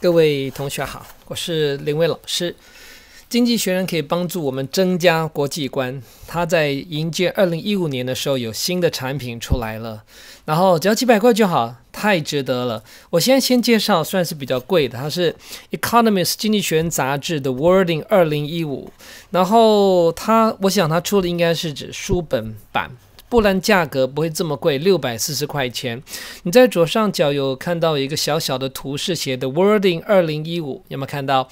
各位同学好，我是林伟老师。经济学人可以帮助我们增加国际观。他在迎接二零一五年的时候，有新的产品出来了，然后只要几百块就好，太值得了。我现在先介绍，算是比较贵的，它是《Economist》经济学人杂志的《w o r d i n g 二零一五，然后它，我想它出的应该是指书本版。不然价格不会这么贵，六百四十块钱。你在左上角有看到一个小小的图示，写的 w o r d i n g 二零一五”，有没有看到？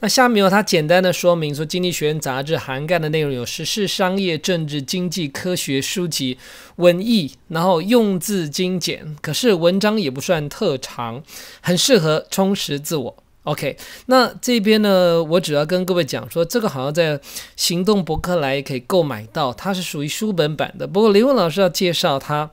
那下面有它简单的说明，说《经济学人》杂志涵盖的内容有时事、商业、政治、经济、科学、书籍、文艺，然后用字精简，可是文章也不算特长，很适合充实自我。OK，那这边呢，我主要跟各位讲说，这个好像在行动博客来也可以购买到，它是属于书本版的。不过雷文老师要介绍它，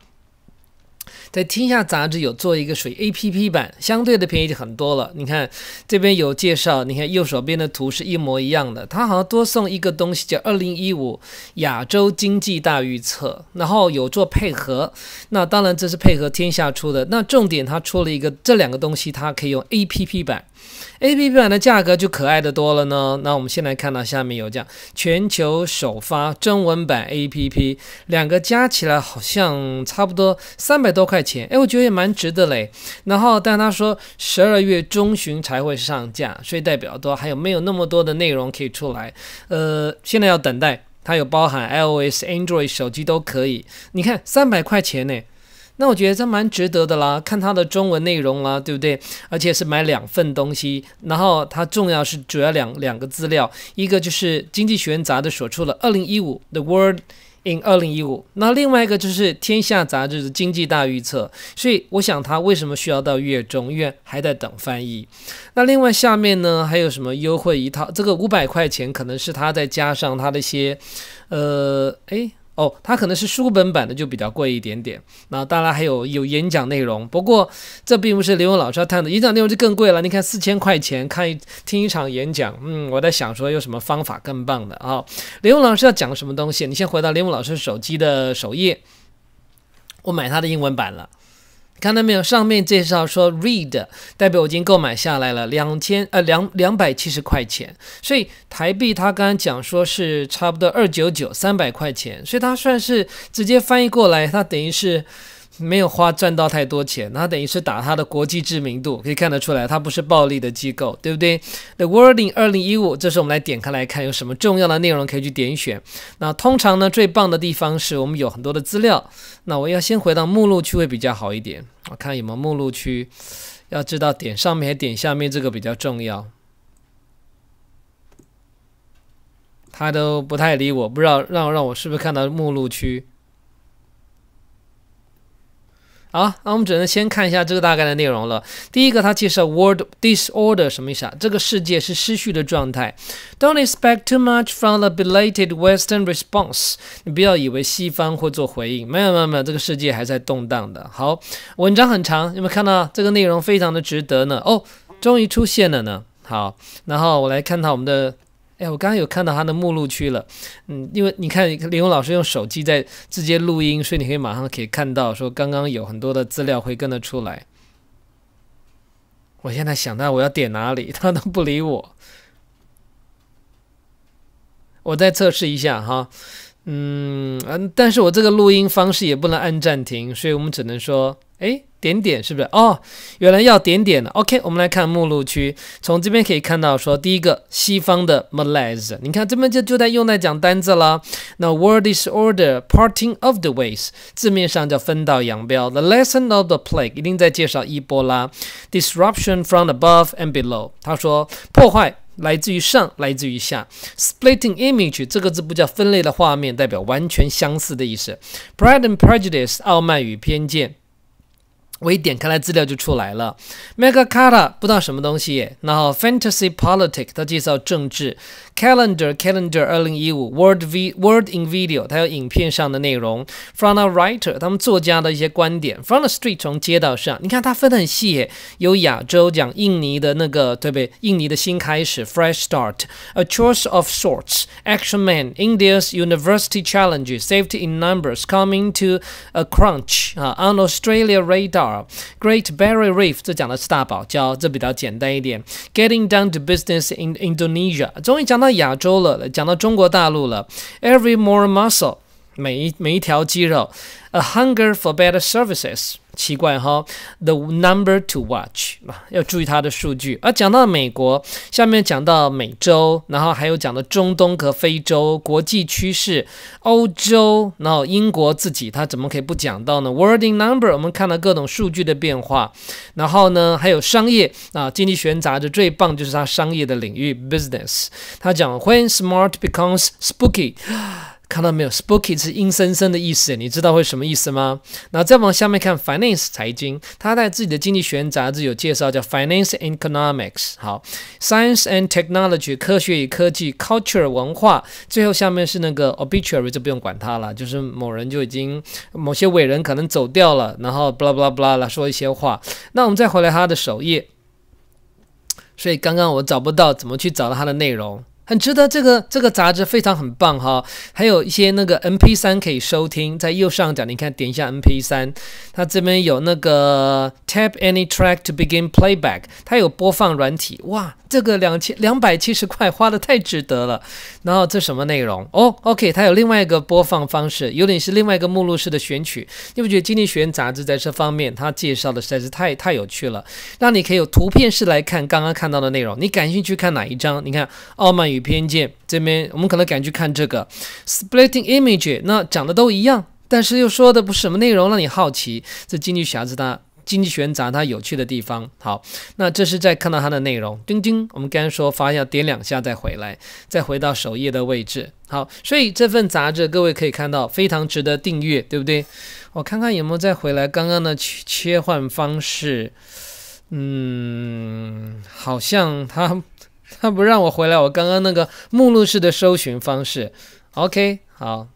在天下杂志有做一个属于 APP 版，相对的便宜就很多了。你看这边有介绍，你看右手边的图是一模一样的，它好像多送一个东西，叫《二零一五亚洲经济大预测》，然后有做配合。那当然这是配合天下出的，那重点它出了一个这两个东西，它可以用 APP 版。A P P 版的价格就可爱的多了呢。那我们先来看到下面有这样全球首发中文版 A P P，两个加起来好像差不多三百多块钱。哎，我觉得也蛮值得嘞。然后，但他说十二月中旬才会上架，所以代表都还有没有那么多的内容可以出来。呃，现在要等待。它有包含 I O S、Android 手机都可以。你看，三百块钱呢。那我觉得这蛮值得的啦，看它的中文内容啦，对不对？而且是买两份东西，然后它重要是主要两两个资料，一个就是《经济学人》杂志所出的《二零一五 The World in 二零一五》，那另外一个就是《天下》杂志的《经济大预测》。所以我想他为什么需要到月中，因为还在等翻译。那另外下面呢还有什么优惠？一套这个五百块钱可能是他再加上他的一些，呃，哎。哦，它可能是书本版的，就比较贵一点点。那当然还有有演讲内容，不过这并不是林武老师要看的。演讲内容就更贵了，你看四千块钱看一听一场演讲。嗯，我在想说有什么方法更棒的啊？林武老师要讲什么东西？你先回到林武老师手机的首页。我买他的英文版了。看到没有？上面介绍说 read 代表我已经购买下来了两千呃两两百七十块钱，所以台币他刚刚讲说是差不多二九九三百块钱，所以它算是直接翻译过来，它等于是。没有花赚到太多钱，那等于是打他的国际知名度，可以看得出来，他不是暴利的机构，对不对？The Worlding 二零一五，这是我们来点开来看有什么重要的内容可以去点选。那通常呢，最棒的地方是我们有很多的资料。那我要先回到目录区会比较好一点。我看有没有目录区，要知道点上面还点下面这个比较重要。他都不太理我，不知道让让我是不是看到目录区。好，那我们只能先看一下这个大概的内容了。第一个，它介绍 “world disorder” 什么意思啊？这个世界是失序的状态。Don't expect too much from the belated Western response。你不要以为西方会做回应，没有没有没有，这个世界还在动荡的。好，文章很长，有没有看到？这个内容非常的值得呢。哦，终于出现了呢。好，然后我来看到我们的。哎，我刚刚有看到他的目录区了，嗯，因为你看林虹老师用手机在直接录音，所以你可以马上可以看到，说刚刚有很多的资料会跟得出来。我现在想到我要点哪里，他都不理我。我再测试一下哈，嗯嗯，但是我这个录音方式也不能按暂停，所以我们只能说，哎。点点是不是哦？原来要点点的。OK，我们来看目录区，从这边可以看到说，第一个西方的 m a l a i s e 你看这边就就在用在讲单字了。那 word disorder parting of the ways 字面上叫分道扬镳。The lesson of the plague 一定在介绍伊波拉。Disruption from above and below，他说破坏来自于上，来自于下。Splitting image 这个字不叫分类的画面，代表完全相似的意思。Pride and prejudice，傲慢与偏见。我一点开来，资料就出来了。Megacata 不知道什么东西。然后 Fantasy Politics，它介绍政治。Calendar，Calendar 2015。World V，World in Video，它有影片上的内容。From the Writer，他们作家的一些观点。From the Street，从街道上，你看它分很细，有亚洲讲印尼的那个，对不对？印尼的新开始，Fresh Start。A Choice of s o r t s Action Man。India's University Challenges。Safety in Numbers Coming to a Crunch。啊，On Australia Radar。Great Barrier Reef 这讲的是大堡礁，这比较简单一点。Getting down to business in Indonesia，终于讲到亚洲了，讲到中国大陆了。Every more muscle。每一每一条肌肉，a hunger for better services，奇怪哈，the number to watch 要注意它的数据。啊，讲到美国，下面讲到美洲，然后还有讲到中东和非洲国际趋势，欧洲，然后英国自己，他怎么可以不讲到呢？Wording number，我们看到各种数据的变化，然后呢，还有商业啊，经济学杂志最棒就是它商业的领域，business，它讲 when smart becomes spooky。看到没有，spooky 是阴森森的意思，你知道会什么意思吗？那再往下面看，finance 财经，他在自己的经济学院杂志有介绍，叫 finance economics。好，science and technology 科学与科技，culture 文化。最后下面是那个 obituary 就不用管它了，就是某人就已经某些伟人可能走掉了，然后 blah blah blah 说一些话。那我们再回来他的首页，所以刚刚我找不到怎么去找到他的内容。很值得这个这个杂志非常很棒哈，还有一些那个 MP3 可以收听，在右上角你看点一下 MP3，它这边有那个 Tap any track to begin playback，它有播放软体哇。这个两千两百七十块花的太值得了，然后这什么内容？哦，OK，它有另外一个播放方式，有点是另外一个目录式的选取。你不觉得《经济学人》杂志在这方面它介绍的实在是太太有趣了，让你可以有图片式来看刚刚看到的内容。你感兴趣看哪一张？你看《傲慢与偏见》这边，我们可能感兴趣看这个 Splitting Image，那讲的都一样，但是又说的不是什么内容，让你好奇。这《经济学杂志它。经济人杂，它有趣的地方。好，那这是在看到它的内容。叮叮，我们刚刚说发要点两下再回来，再回到首页的位置。好，所以这份杂志各位可以看到，非常值得订阅，对不对？我看看有没有再回来刚刚的切换方式。嗯，好像它它不让我回来，我刚刚那个目录式的搜寻方式。OK，好。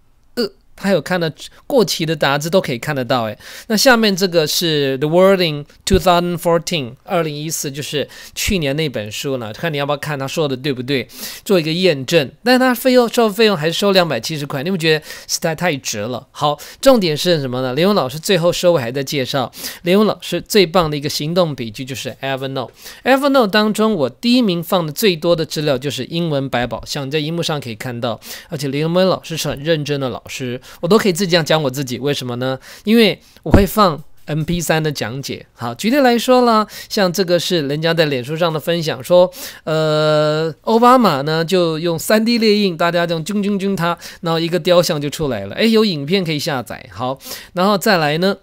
他有看到过期的答字都可以看得到，哎，那下面这个是 The World in 2014，二零一四就是去年那本书呢，看你要不要看他说的对不对，做一个验证。但是他费用收费用还是收两百七十块，你们觉得实在太值了。好，重点是什么呢？林文老师最后收尾还在介绍，林文老师最棒的一个行动笔记就是 Evernote。Evernote 当中，我第一名放的最多的资料就是英文百宝，像在荧幕上可以看到。而且林文老师是很认真的老师。我都可以自己这样讲我自己，为什么呢？因为我会放 M P 三的讲解。好，举例来说啦，像这个是人家在脸书上的分享，说，呃，奥巴马呢就用三 D 列印，大家这样军军军他，然后一个雕像就出来了。哎，有影片可以下载。好，然后再来呢。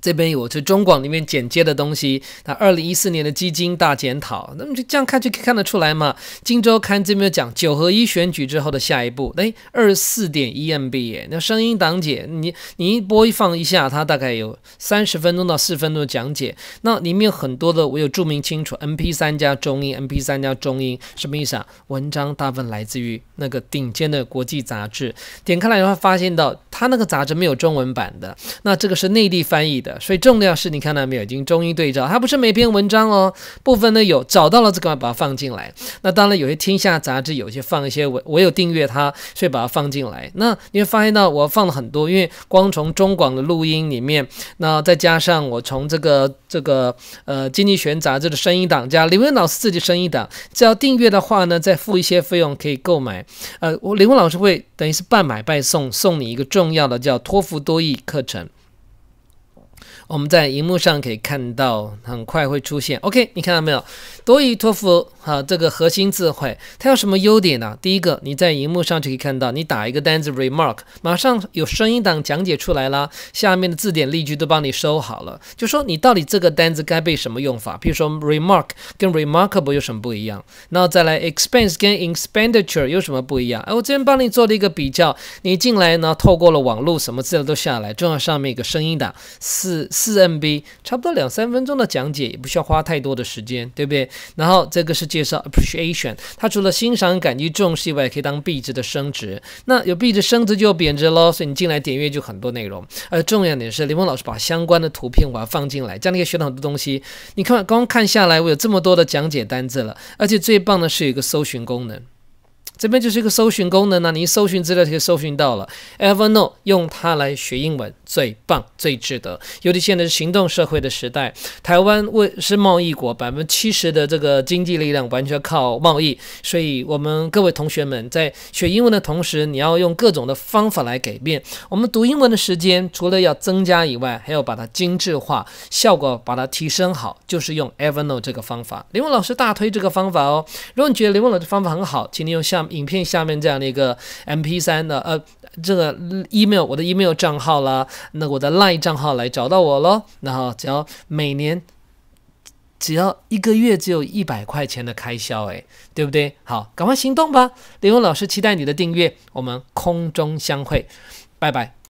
这边有我中广里面剪接的东西，那二零一四年的基金大检讨，那么就这样看就可以看得出来嘛。金周看这边讲九合一选举之后的下一步，哎，二十四点一 MB 耶。那声音档解，你你一播放一下，它大概有三十分钟到四分钟的讲解。那里面有很多的，我有注明清楚，MP 三加中英，MP 三加中英什么意思啊？文章大部分来自于那个顶尖的国际杂志。点开来的话，发现到。它那个杂志没有中文版的，那这个是内地翻译的，所以重要是你看到没有，已经中英对照。它不是每篇文章哦，部分呢有找到了，这个把它放进来。那当然有些天下杂志，有些放一些我我有订阅它，所以把它放进来。那你会发现到我放了很多，因为光从中广的录音里面，那再加上我从这个这个呃经济学杂志的声音档加李文老师自己声音档，只要订阅的话呢，再付一些费用可以购买。呃，我李文老师会等于是半买半送，送你一个重。重要的叫“托福多益”课程。我们在荧幕上可以看到，很快会出现。OK，你看到没有？多益托福哈，这个核心智汇它有什么优点呢？第一个，你在荧幕上就可以看到，你打一个单子 remark，马上有声音档讲解出来啦，下面的字典例句都帮你收好了。就说你到底这个单词该背什么用法，比如说 remark 跟 remarkable 有什么不一样？那再来 expense 跟 expenditure 有什么不一样？我这边帮你做了一个比较。你进来呢，透过了网络，什么资料都下来，重要上面一个声音档四。四 MB，差不多两三分钟的讲解，也不需要花太多的时间，对不对？然后这个是介绍 appreciation，它除了欣赏、感激、重视以外，也可以当壁纸的升值。那有壁纸升值就有贬值喽，所以你进来点阅就很多内容。而重要点是林峰老师把相关的图片我要放进来，这样你可以学到很多东西。你看，刚看下来我有这么多的讲解单子了，而且最棒的是有一个搜寻功能，这边就是一个搜寻功能呢，你一搜寻资料就搜寻到了。Evernote，用它来学英文。最棒、最值得。尤其现在是行动社会的时代，台湾为是贸易国，百分之七十的这个经济力量完全靠贸易。所以，我们各位同学们在学英文的同时，你要用各种的方法来改变。我们读英文的时间，除了要增加以外，还要把它精致化，效果把它提升好，就是用 Evernote 这个方法。林文老师大推这个方法哦。如果你觉得林文老师方法很好，请你用下影片下面这样的一个 MP 三的呃。这个 email 我的 email 账号啦，那我的 line 账号来找到我喽。然后只要每年，只要一个月只有一百块钱的开销哎，对不对？好，赶快行动吧！林文老师期待你的订阅，我们空中相会，拜拜。